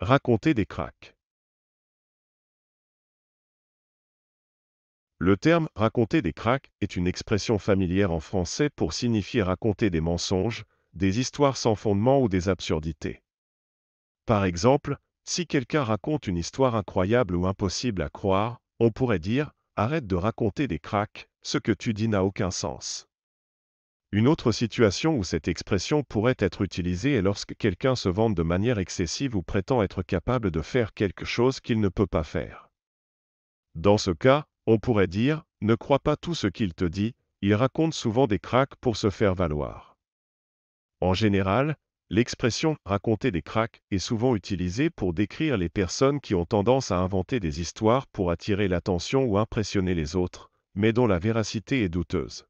Raconter des cracks. Le terme raconter des cracks est une expression familière en français pour signifier raconter des mensonges, des histoires sans fondement ou des absurdités. Par exemple, si quelqu'un raconte une histoire incroyable ou impossible à croire, on pourrait dire Arrête de raconter des cracks, ce que tu dis n'a aucun sens. Une autre situation où cette expression pourrait être utilisée est lorsque quelqu'un se vante de manière excessive ou prétend être capable de faire quelque chose qu'il ne peut pas faire. Dans ce cas, on pourrait dire ⁇ Ne crois pas tout ce qu'il te dit, il raconte souvent des cracks pour se faire valoir. ⁇ En général, l'expression raconter des cracks est souvent utilisée pour décrire les personnes qui ont tendance à inventer des histoires pour attirer l'attention ou impressionner les autres, mais dont la véracité est douteuse.